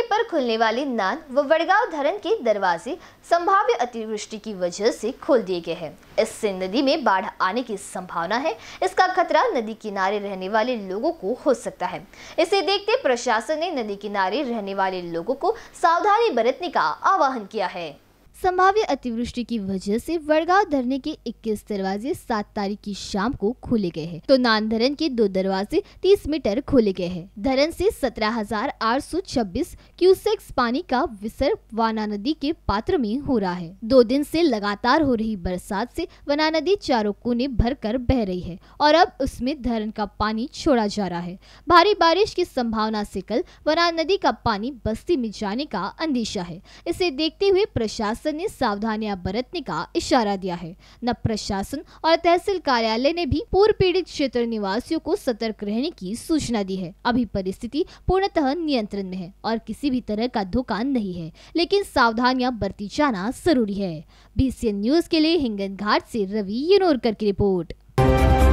जगह पर खुलने वाली नान व वड़गांव धरण के दरवाजे संभाव्य अतिवृष्टि की वजह से खोल दिए गए हैं इससे नदी में बाढ़ आने की संभावना है इसका खतरा नदी किनारे रहने वाले लोगों को हो सकता है इसे देखते प्रशासन ने नदी किनारे रहने वाले लोगों को सावधानी बरतने का आह्वान किया है संभाव्य अतिवृष्टि की वजह से वड़गांव धरने के 21 दरवाजे 7 तारीख की शाम को खोले गए हैं तो नान धरन के दो दरवाजे 30 मीटर खोले गए हैं धरन से 17,826 क्यूसेक्स पानी का विसर्ग वाना नदी के पात्र में हो रहा है दो दिन से लगातार हो रही बरसात से वना नदी चारों कोने भर कर बह रही है और अब उसमें धरन का पानी छोड़ा जा रहा है भारी बारिश की संभावना से कल वना नदी का पानी बस्ती में जाने का अंदेशा है इसे देखते हुए प्रशासन प्रशासन ने सावधानियां बरतने का इशारा दिया है न प्रशासन और तहसील कार्यालय ने भी पूर्व पीड़ित क्षेत्र निवासियों को सतर्क रहने की सूचना दी है अभी परिस्थिति पूर्णतः नियंत्रण में है और किसी भी तरह का धोखा नहीं है लेकिन सावधानियां बरती जाना जरूरी है बी न्यूज के लिए हिंगन घाट ऐसी रवि यूनोरकर की रिपोर्ट